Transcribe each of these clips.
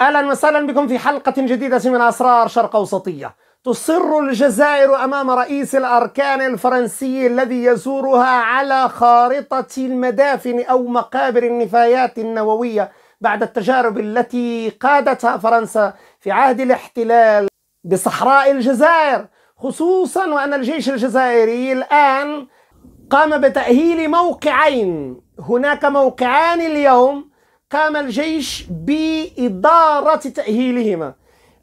اهلا وسهلا بكم في حلقه جديده من اسرار شرق اوسطيه تصر الجزائر امام رئيس الاركان الفرنسي الذي يزورها على خارطه المدافن او مقابر النفايات النوويه بعد التجارب التي قادتها فرنسا في عهد الاحتلال بصحراء الجزائر خصوصا وان الجيش الجزائري الان قام بتاهيل موقعين هناك موقعان اليوم قام الجيش بإدارة تأهيلهما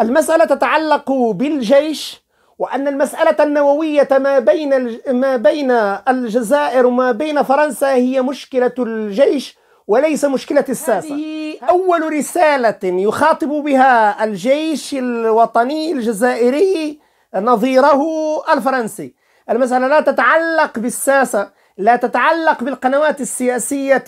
المسألة تتعلق بالجيش وأن المسألة النووية ما بين ما بين الجزائر وما بين فرنسا هي مشكلة الجيش وليس مشكلة الساسة هذه أول رسالة يخاطب بها الجيش الوطني الجزائري نظيره الفرنسي المسألة لا تتعلق بالساسة لا تتعلق بالقنوات السياسية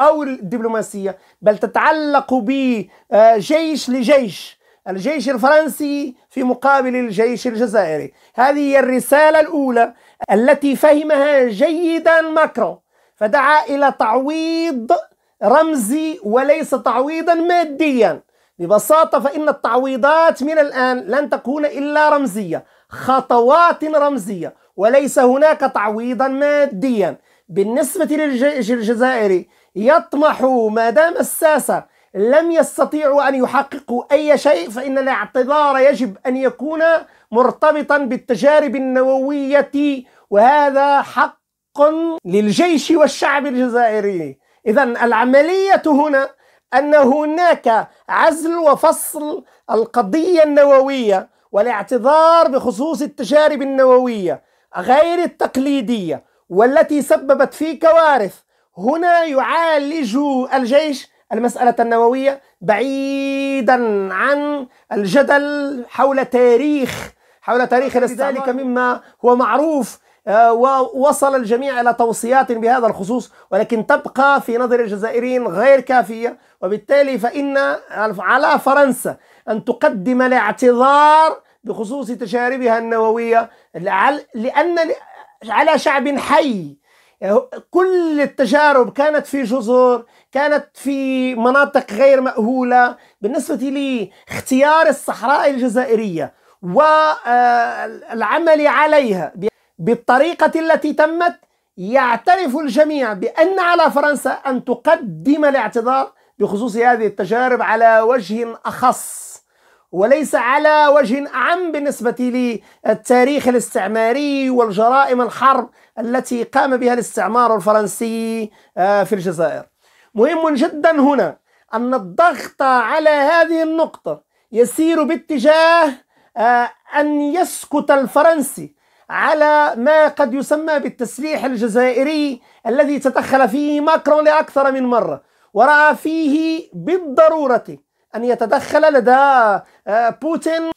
أو الدبلوماسية بل تتعلق بجيش لجيش الجيش الفرنسي في مقابل الجيش الجزائري هذه هي الرسالة الأولى التي فهمها جيدا ماكرون فدعا إلى تعويض رمزي وليس تعويضا ماديا ببساطة فإن التعويضات من الآن لن تكون إلا رمزية خطوات رمزية وليس هناك تعويضا ماديا بالنسبة للجزائري يطمح ما دام الساسة لم يستطيعوا أن يحققوا أي شيء فإن الاعتذار يجب أن يكون مرتبطا بالتجارب النووية وهذا حق للجيش والشعب الجزائري إذا العملية هنا أن هناك عزل وفصل القضية النووية والاعتذار بخصوص التجارب النووية غير التقليدية والتي سببت في كوارث هنا يعالج الجيش المسألة النووية بعيدا عن الجدل حول تاريخ حول تاريخ ذلك مما هو معروف آه، ووصل الجميع إلى توصيات بهذا الخصوص ولكن تبقى في نظر الجزائريين غير كافية وبالتالي فإن على فرنسا أن تقدم الاعتذار بخصوص تشاربها النووية لأن على شعب حي آه، كل التجارب كانت في جزر كانت في مناطق غير مأهولة بالنسبة لي اختيار الصحراء الجزائرية والعمل آه، عليها بالطريقة التي تمت يعترف الجميع بأن على فرنسا أن تقدم الاعتذار بخصوص هذه التجارب على وجه أخص وليس على وجه أعم بالنسبة للتاريخ الاستعماري والجرائم الحرب التي قام بها الاستعمار الفرنسي آه، في الجزائر مهم جدا هنا أن الضغط على هذه النقطة يسير باتجاه آه، أن يسكت الفرنسي على ما قد يسمى بالتسليح الجزائري الذي تدخل فيه ماكرون لأكثر من مرة ورأى فيه بالضرورة أن يتدخل لدى آه، بوتين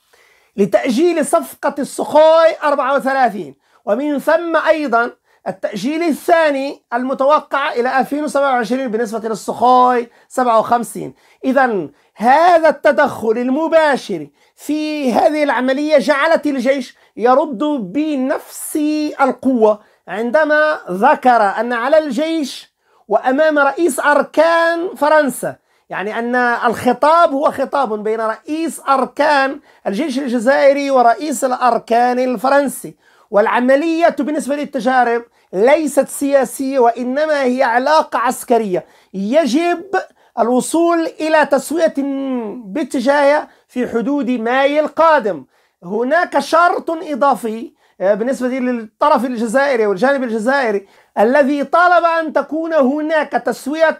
لتأجيل صفقة السخوي 34 ومن ثم أيضا التأجيل الثاني المتوقع إلى 2027 بالنسبة للسخوي 57 إذا هذا التدخل المباشر في هذه العملية جعلت الجيش يرد بنفس القوة عندما ذكر أن على الجيش وأمام رئيس أركان فرنسا يعني أن الخطاب هو خطاب بين رئيس أركان الجيش الجزائري ورئيس الأركان الفرنسي والعملية بالنسبة للتجارب ليست سياسية وإنما هي علاقة عسكرية يجب الوصول إلى تسوية باتجاهها في حدود ماي القادم هناك شرط إضافي آه، بالنسبة للطرف الجزائري والجانب الجزائري الذي طالب أن تكون هناك تسوية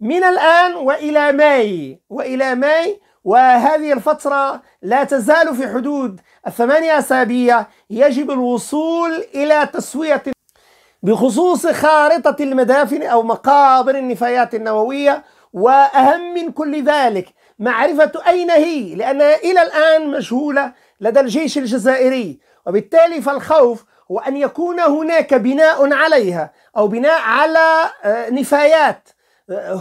من الآن وإلى ماي وإلى ماي وهذه الفترة لا تزال في حدود الثمانية أسابيع يجب الوصول إلى تسوية بخصوص خارطة المدافن أو مقابر النفايات النووية وأهم من كل ذلك معرفة أين هي لأنها إلى الآن مجهولة لدى الجيش الجزائري وبالتالي فالخوف هو أن يكون هناك بناء عليها أو بناء على آه، نفايات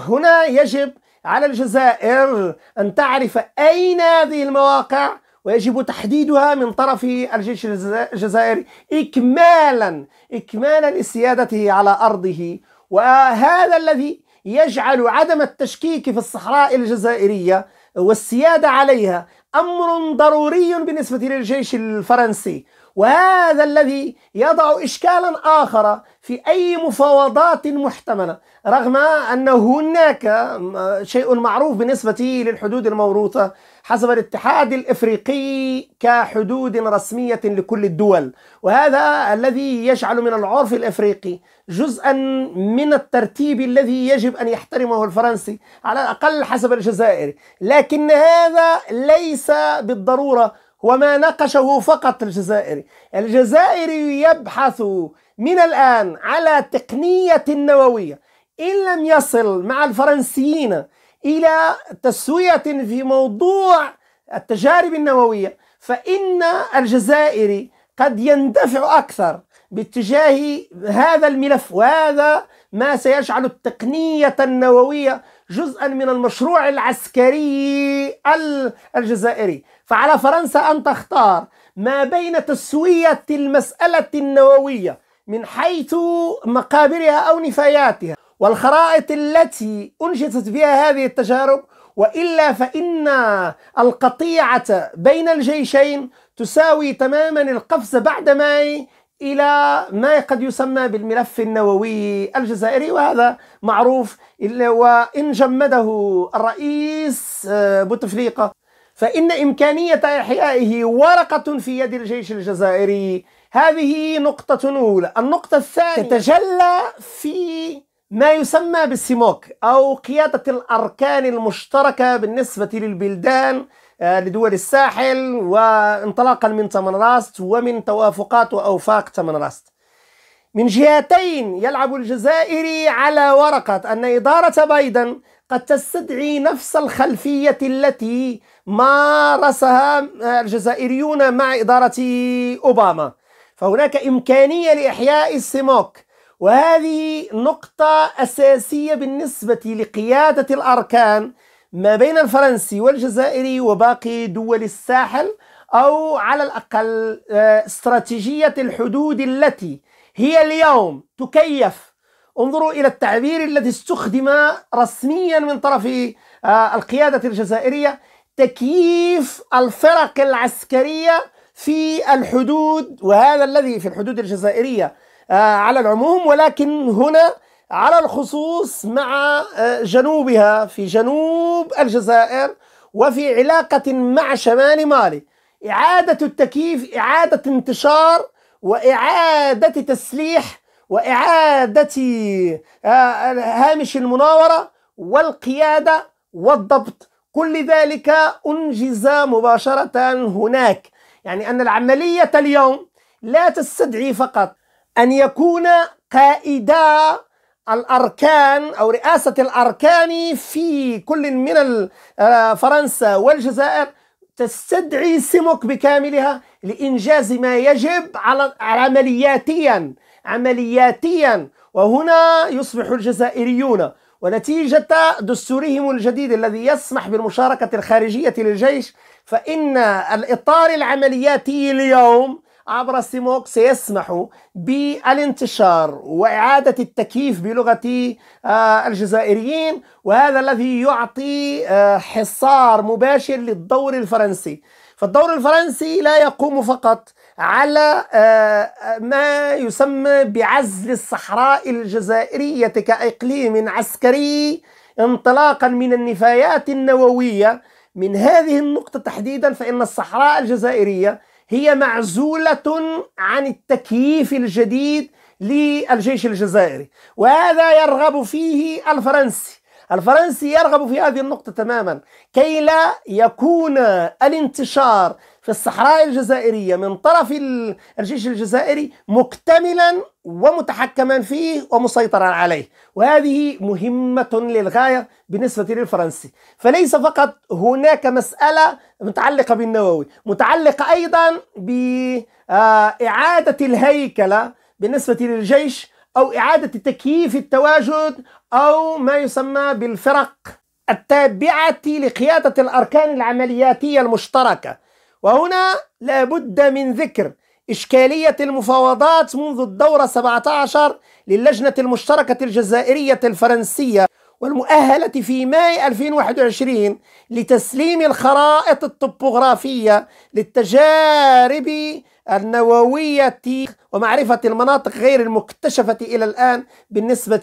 هنا يجب على الجزائر أن تعرف أين هذه المواقع ويجب تحديدها من طرف الجيش الجزائري إكمالا إكمالا لسيادته على أرضه وهذا الذي يجعل عدم التشكيك في الصحراء الجزائرية والسيادة عليها امر ضروري بالنسبه للجيش الفرنسي وهذا الذي يضع اشكالا اخر في اي مفاوضات محتمله رغم ان هناك شيء معروف بالنسبه للحدود الموروثه حسب الاتحاد الافريقي كحدود رسميه لكل الدول وهذا الذي يجعل من العرف الافريقي جزءا من الترتيب الذي يجب ان يحترمه الفرنسي على الاقل حسب الجزائري لكن هذا ليس بالضروره وما نقشه فقط الجزائري الجزائري يبحث من الآن على تقنية نووية إن لم يصل مع الفرنسيين إلى تسوية في موضوع التجارب النووية فإن الجزائري قد يندفع أكثر باتجاه هذا الملف وهذا ما سيجعل التقنية النووية جزءا من المشروع العسكري الجزائري فعلى فرنسا أن تختار ما بين تسوية المسألة النووية من حيث مقابرها أو نفاياتها والخرائط التي أنشطت بها هذه التجارب وإلا فإن القطيعة بين الجيشين تساوي تماما القفز بعد ما إلى ما قد يسمى بالملف النووي الجزائري وهذا معروف وإن جمده الرئيس آه، بوتفليقة فإن إمكانية إحيائه ورقة في يد الجيش الجزائري هذه نقطة أولى النقطة الثانية تتجلى في ما يسمى بالسيموك أو قيادة الأركان المشتركة بالنسبة للبلدان آه، لدول الساحل وانطلاقا من تمنراست ومن توافقات وأوفاق تمنراست من جهتين يلعب الجزائري على ورقة أن إدارة بايدن قد تستدعي نفس الخلفية التي مارسها آه، الجزائريون مع إدارة أوباما فهناك إمكانية لإحياء السموك وهذه نقطة أساسية بالنسبة لقيادة الأركان ما بين الفرنسي والجزائري وباقي دول الساحل أو على الأقل آه، استراتيجية الحدود التي هي اليوم تكيف انظروا إلى التعبير الذي استخدم رسميا من طرف آه، القيادة الجزائرية تكييف الفرق العسكرية في الحدود وهذا الذي في الحدود الجزائرية آه، على العموم ولكن هنا على الخصوص مع آه، جنوبها في جنوب الجزائر وفي علاقة مع شمال مالي إعادة التكييف إعادة انتشار وإعادة تسليح وإعادة آه، هامش المناورة والقيادة والضبط كل ذلك أنجز مباشرة هناك يعني أن العملية اليوم لا تستدعي فقط أن يكون قائدا الأركان أو رئاسة الأركان في كل من آه، فرنسا والجزائر تستدعي سمك بكاملها لإنجاز ما يجب على عملياتيا عملياتيا وهنا يصبح الجزائريون ونتيجة دستورهم الجديد الذي يسمح بالمشاركة الخارجية للجيش فإن الإطار العملياتي اليوم عبر السيموك سيسمح بالانتشار وإعادة التكييف بلغة آه، الجزائريين وهذا الذي يعطي آه، حصار مباشر للدور الفرنسي فالدور الفرنسي لا يقوم فقط على آه، ما يسمى بعزل الصحراء الجزائرية كإقليم عسكري انطلاقا من النفايات النووية من هذه النقطة تحديدا فإن الصحراء الجزائرية هي معزولة عن التكييف الجديد للجيش الجزائري وهذا يرغب فيه الفرنسي الفرنسي يرغب في هذه النقطة تماما كي لا يكون الانتشار في الصحراء الجزائرية من طرف الجيش الجزائري مكتملا ومتحكما فيه ومسيطرا عليه وهذه مهمة للغاية بالنسبة للفرنسي فليس فقط هناك مسألة متعلقة بالنووي متعلقة أيضا بإعادة الهيكلة بالنسبة للجيش أو إعادة تكييف التواجد أو ما يسمى بالفرق التابعة لقيادة الأركان العملياتية المشتركة وهنا لابد من ذكر إشكالية المفاوضات منذ الدورة 17 للجنة المشتركة الجزائرية الفرنسية والمؤهلة في ماي 2021 لتسليم الخرائط الطبوغرافية للتجارب النووية ومعرفة المناطق غير المكتشفة إلى الآن بالنسبة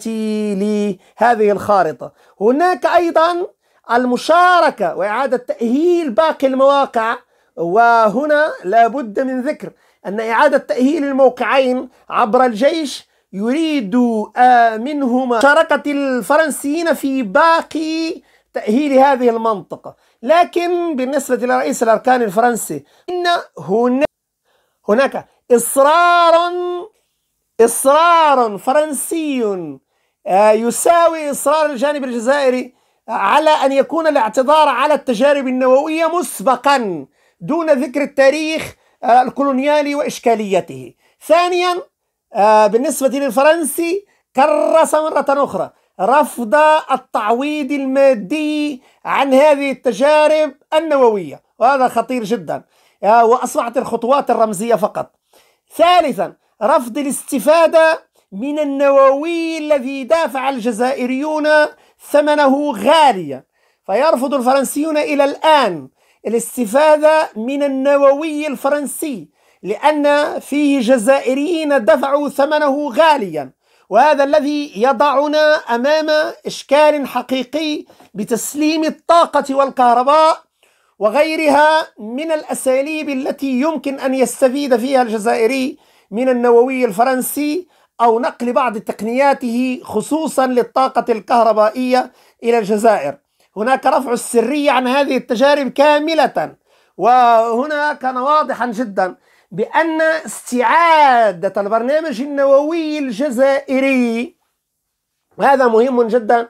لهذه الخارطة هناك أيضا المشاركة وإعادة تأهيل باقي المواقع وهنا لابد من ذكر أن إعادة تأهيل الموقعين عبر الجيش يريد آه، منهما مشاركة الفرنسيين في باقي تأهيل هذه المنطقة لكن بالنسبة لرئيس الأركان الفرنسي إن هناك هناك إصرار إصرار فرنسي آه، يساوي إصرار الجانب الجزائري على أن يكون الاعتذار على التجارب النووية مسبقا دون ذكر التاريخ الكولونيالي وإشكاليته ثانيا آه، بالنسبة للفرنسي كرس مرة أخرى رفض التعويض المادي عن هذه التجارب النووية وهذا خطير جدا آه، وأصبحت الخطوات الرمزية فقط ثالثا رفض الاستفادة من النووي الذي دافع الجزائريون ثمنه غاليا فيرفض الفرنسيون إلى الآن الاستفادة من النووي الفرنسي لأن فيه جزائريين دفعوا ثمنه غاليا وهذا الذي يضعنا أمام إشكال حقيقي بتسليم الطاقة والكهرباء وغيرها من الأساليب التي يمكن أن يستفيد فيها الجزائري من النووي الفرنسي أو نقل بعض تقنياته خصوصا للطاقة الكهربائية إلى الجزائر هناك رفع السرية عن هذه التجارب كاملة وهنا كان واضحا جدا بأن استعادة البرنامج النووي الجزائري وهذا مهم جدا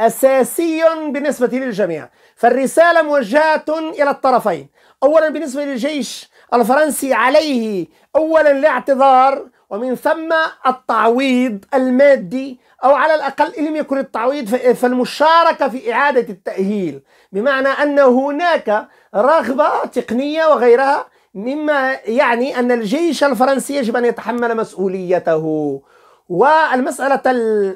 أساسي بالنسبة للجميع فالرسالة موجهة إلى الطرفين أولا بالنسبة للجيش الفرنسي عليه أولا الاعتذار ومن ثم التعويض المادي أو على الأقل إن لم يكن التعويض فالمشاركة في إعادة التأهيل بمعنى أن هناك رغبة تقنية وغيرها مما يعني أن الجيش الفرنسي يجب أن يتحمل مسؤوليته والمسألة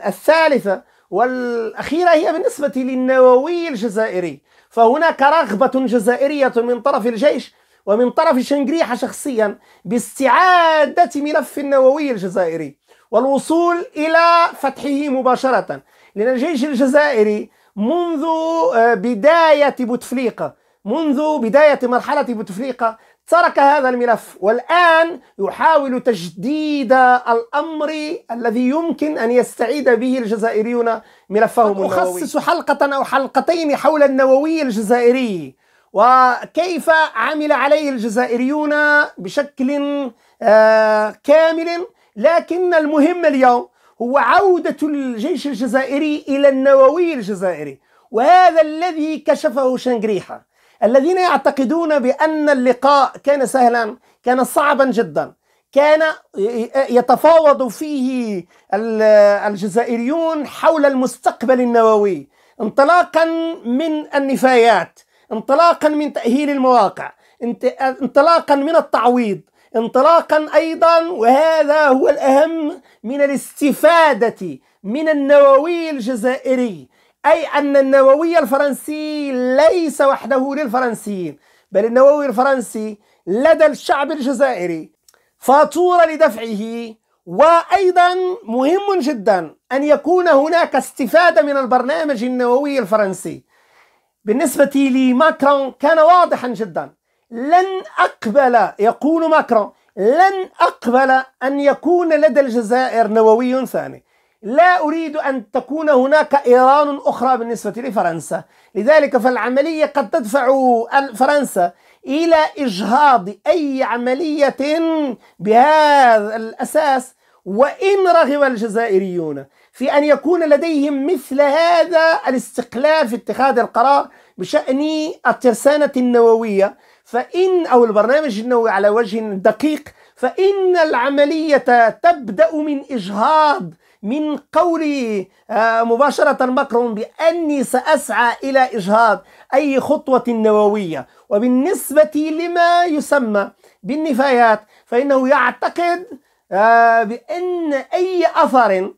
الثالثة والأخيرة هي بالنسبة للنووي الجزائري فهناك رغبة جزائرية من طرف الجيش ومن طرف شنقريحة شخصيا باستعادة ملف النووي الجزائري والوصول إلى فتحه مباشرة لأن الجيش الجزائري منذ آه، بداية بوتفليقة منذ بداية مرحلة بوتفليقة ترك هذا الملف والآن يحاول تجديد الأمر الذي يمكن أن يستعيد به الجزائريون ملفهم النووي أخصص حلقة أو حلقتين حول النووي الجزائري وكيف عمل عليه الجزائريون بشكل آه، كامل لكن المهم اليوم هو عودة الجيش الجزائري إلى النووي الجزائري وهذا الذي كشفه شنغريحة الذين يعتقدون بأن اللقاء كان سهلا كان صعبا جدا كان يتفاوض فيه الجزائريون حول المستقبل النووي انطلاقا من النفايات انطلاقا من تأهيل المواقع انطلاقا من التعويض انطلاقا أيضا وهذا هو الأهم من الاستفادة من النووي الجزائري أي أن النووي الفرنسي ليس وحده للفرنسيين بل النووي الفرنسي لدى الشعب الجزائري فاتورة لدفعه وأيضا مهم جدا أن يكون هناك استفادة من البرنامج النووي الفرنسي بالنسبة لماكرون كان واضحا جدا لن أقبل يقول ماكرون لن أقبل أن يكون لدى الجزائر نووي ثاني لا أريد أن تكون هناك إيران أخرى بالنسبة لفرنسا لذلك فالعملية قد تدفع فرنسا إلى إجهاض أي عملية بهذا الأساس وإن رغب الجزائريون في أن يكون لديهم مثل هذا الاستقلال في اتخاذ القرار بشأن الترسانة النووية فإن أو البرنامج النووي على وجه دقيق فإن العملية تبدأ من إجهاض من قول آه، مباشرة ماكرون بأني سأسعى إلى إجهاض أي خطوة نووية وبالنسبة لما يسمى بالنفايات فإنه يعتقد آه، بأن أي أثر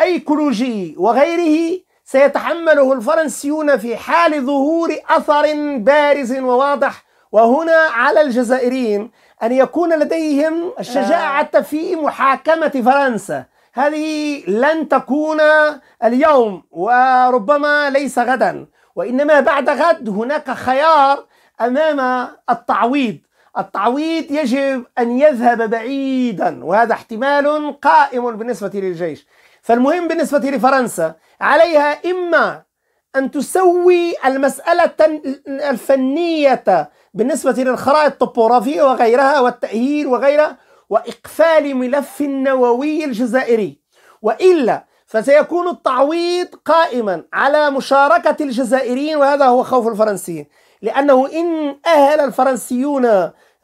أيكولوجي وغيره سيتحمله الفرنسيون في حال ظهور أثر بارز وواضح وهنا على الجزائريين أن يكون لديهم الشجاعة آه. في محاكمة فرنسا هذه لن تكون اليوم وربما ليس غدا وإنما بعد غد هناك خيار أمام التعويض التعويض يجب أن يذهب بعيدا وهذا احتمال قائم بالنسبة للجيش فالمهم بالنسبة لفرنسا عليها إما أن تسوي المسألة الفنية بالنسبة للخرائط الطبوغرافية وغيرها والتأهيل وغيرها وإقفال ملف النووي الجزائري وإلا فسيكون التعويض قائما على مشاركة الجزائريين وهذا هو خوف الفرنسيين لأنه إن أهل الفرنسيون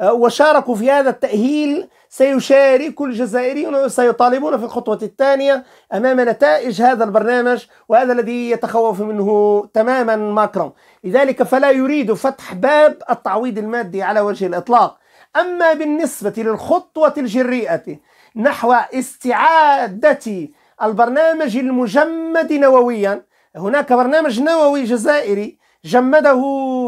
آه، وشاركوا في هذا التأهيل سيشارك الجزائريون وسيطالبون في الخطوة الثانية أمام نتائج هذا البرنامج وهذا الذي يتخوف منه تماما ماكرون لذلك فلا يريد فتح باب التعويض المادي على وجه الإطلاق أما بالنسبة للخطوة الجريئة نحو استعادة البرنامج المجمد نوويا هناك برنامج نووي جزائري جمده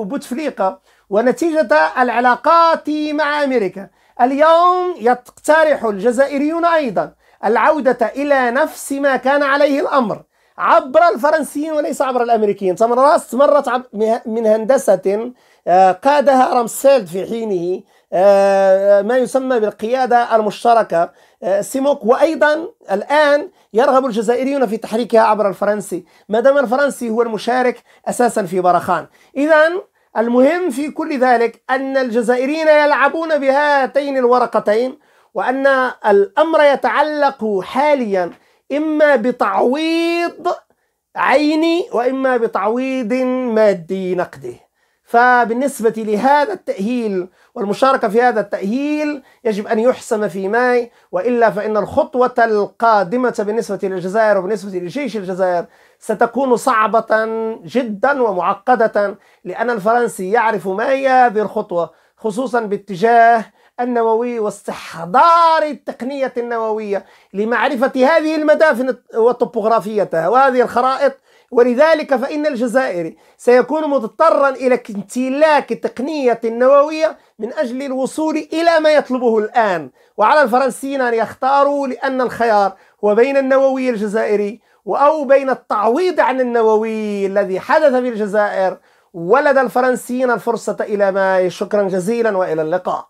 بوتفليقة ونتيجة العلاقات مع أمريكا اليوم يقترح الجزائريون أيضا العودة إلى نفس ما كان عليه الأمر عبر الفرنسيين وليس عبر الأمريكيين راس مرت من هندسة آه، قادها رامسفيلد في حينه آه، آه، ما يسمى بالقيادة المشتركة سيموك وأيضا الآن يرغب الجزائريون في تحريكها عبر الفرنسي ما دام الفرنسي هو المشارك أساسا في برخان إذا المهم في كل ذلك أن الجزائريين يلعبون بهاتين الورقتين وأن الأمر يتعلق حاليا إما بتعويض عيني وإما بتعويض مادي نقدي فبالنسبة لهذا التأهيل والمشاركة في هذا التأهيل يجب أن يحسم في ماي وإلا فإن الخطوة القادمة بالنسبة للجزائر وبالنسبة لجيش الجزائر ستكون صعبة جدا ومعقدة لأن الفرنسي يعرف ما هي هذه الخطوة خصوصا باتجاه النووي واستحضار التقنية النووية لمعرفة هذه المدافن وطبوغرافيتها وهذه الخرائط ولذلك فإن الجزائري سيكون مضطرا إلى امتلاك التقنية النووية من أجل الوصول إلى ما يطلبه الآن وعلى الفرنسيين أن يختاروا لأن الخيار هو بين النووي الجزائري أو بين التعويض عن النووي الذي حدث في الجزائر ولد الفرنسيين الفرصة إلى ماي شكرا جزيلا وإلى اللقاء